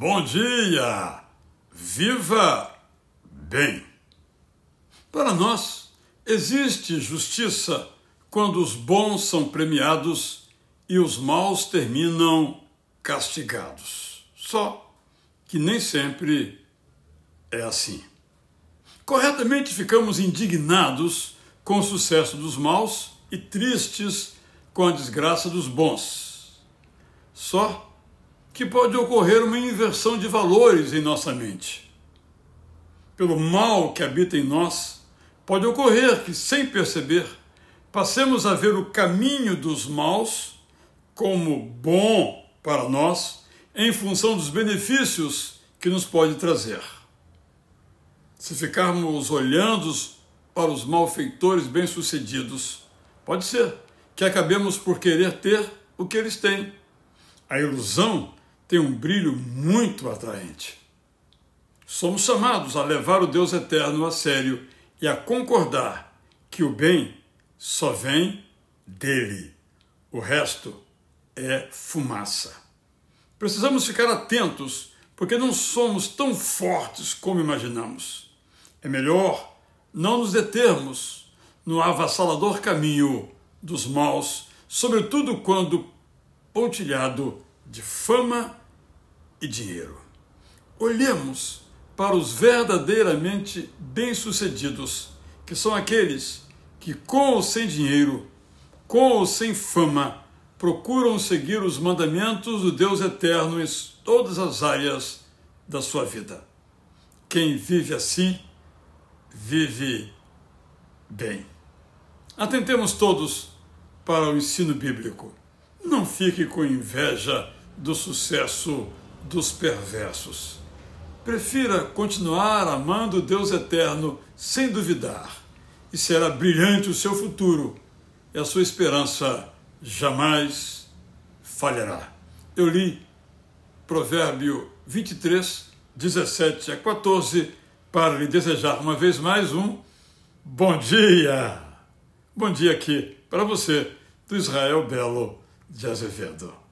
Bom dia! Viva bem! Para nós, existe justiça quando os bons são premiados e os maus terminam castigados. Só que nem sempre é assim. Corretamente ficamos indignados com o sucesso dos maus e tristes com a desgraça dos bons. Só que pode ocorrer uma inversão de valores em nossa mente. Pelo mal que habita em nós, pode ocorrer que, sem perceber, passemos a ver o caminho dos maus como bom para nós, em função dos benefícios que nos pode trazer. Se ficarmos olhando para os malfeitores bem-sucedidos, pode ser que acabemos por querer ter o que eles têm. A ilusão tem um brilho muito atraente. Somos chamados a levar o Deus eterno a sério e a concordar que o bem só vem dele. O resto é fumaça. Precisamos ficar atentos, porque não somos tão fortes como imaginamos. É melhor não nos determos no avassalador caminho dos maus, sobretudo quando pontilhado de fama e dinheiro. Olhemos para os verdadeiramente bem-sucedidos, que são aqueles que, com ou sem dinheiro, com ou sem fama, procuram seguir os mandamentos do Deus eterno em todas as áreas da sua vida. Quem vive assim, vive bem. Atentemos todos para o ensino bíblico. Não fique com inveja do sucesso dos perversos. Prefira continuar amando o Deus eterno sem duvidar, e será brilhante o seu futuro, e a sua esperança jamais falhará. Eu li Provérbio 23, 17 a 14, para lhe desejar uma vez mais um bom dia! Bom dia aqui para você, do Israel Belo de Azevedo.